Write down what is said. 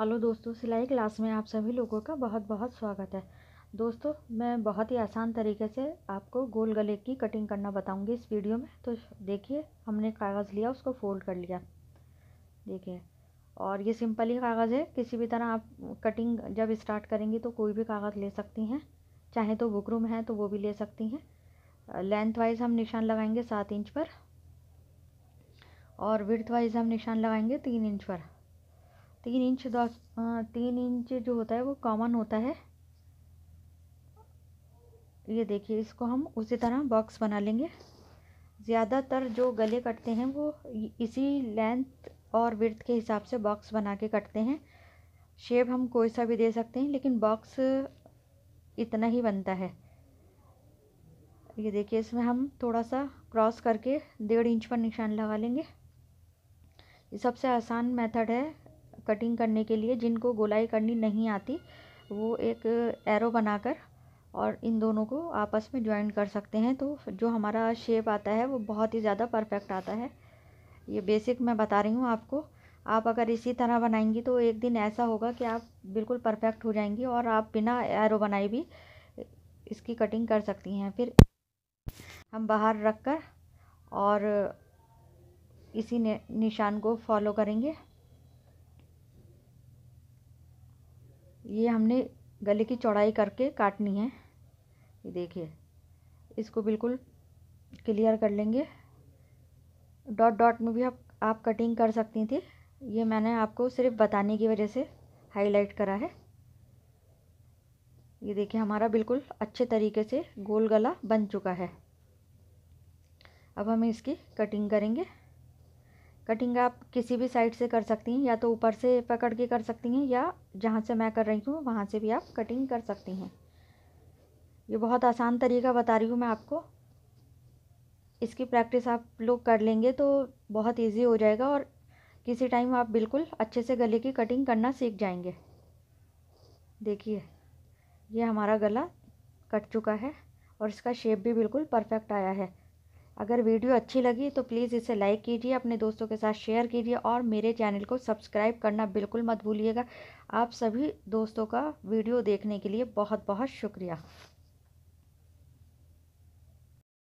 hello दोस्तों सिलाई class में आप सभी लोगों का बहुत बहुत स्वागत है दोस्तों मैं बहुत ही आसान तरीके से आपको गोल गले की कटिंग करना बताऊंगी इस वीडियो में तो देखिए हमने कागज़ लिया उसको फोल्ड कर लिया देखिए और ये सिंपल ही कागज़ है किसी भी तरह आप कटिंग जब स्टार्ट करेंगी तो कोई भी कागज़ ले सकती हैं चाहे तो बुकरूम है तो वो भी ले सकती हैं लेंथ वाइज हम निशान लगाएंगे सात इंच पर और विर्थ वाइज हम निशान लगाएंगे तीन इंच पर तीन इंच दस तीन इंच जो होता है वो कॉमन होता है ये देखिए इसको हम उसी तरह बॉक्स बना लेंगे ज़्यादातर जो गले कटते हैं वो इसी लेंथ और विर्थ के हिसाब से बॉक्स बना के कटते हैं शेप हम कोई सा भी दे सकते हैं लेकिन बॉक्स इतना ही बनता है ये देखिए इसमें हम थोड़ा सा क्रॉस करके डेढ़ इंच पर निशान लगा लेंगे ये सबसे आसान मेथड है कटिंग करने के लिए जिनको गोलाई करनी नहीं आती वो एक एरो बनाकर और इन दोनों को आपस में ज्वाइन कर सकते हैं तो जो हमारा शेप आता है वो बहुत ही ज़्यादा परफेक्ट आता है ये बेसिक मैं बता रही हूँ आपको आप अगर इसी तरह बनाएंगी तो एक दिन ऐसा होगा कि आप बिल्कुल परफेक्ट हो जाएंगी और आप बिना एरो बनाए भी इसकी कटिंग कर सकती हैं फिर हम बाहर रख कर और इसी निशान को फॉलो करेंगे ये हमने गले की चौड़ाई करके काटनी है ये देखिए इसको बिल्कुल क्लियर कर लेंगे डॉट डॉट में भी आप आप कटिंग कर सकती थी ये मैंने आपको सिर्फ बताने की वजह से हाईलाइट करा है ये देखिए हमारा बिल्कुल अच्छे तरीके से गोल गला बन चुका है अब हम इसकी कटिंग करेंगे कटिंग आप किसी भी साइड से कर सकती हैं या तो ऊपर से पकड़ के कर सकती हैं या जहाँ से मैं कर रही हूँ वहाँ से भी आप कटिंग कर सकती हैं ये बहुत आसान तरीका बता रही हूँ मैं आपको इसकी प्रैक्टिस आप लोग कर लेंगे तो बहुत इजी हो जाएगा और किसी टाइम आप बिल्कुल अच्छे से गले की कटिंग करना सीख जाएंगे देखिए ये हमारा गला कट चुका है और इसका शेप भी बिल्कुल परफेक्ट आया है अगर वीडियो अच्छी लगी तो प्लीज़ इसे लाइक कीजिए अपने दोस्तों के साथ शेयर कीजिए और मेरे चैनल को सब्सक्राइब करना बिल्कुल मत भूलिएगा आप सभी दोस्तों का वीडियो देखने के लिए बहुत बहुत शुक्रिया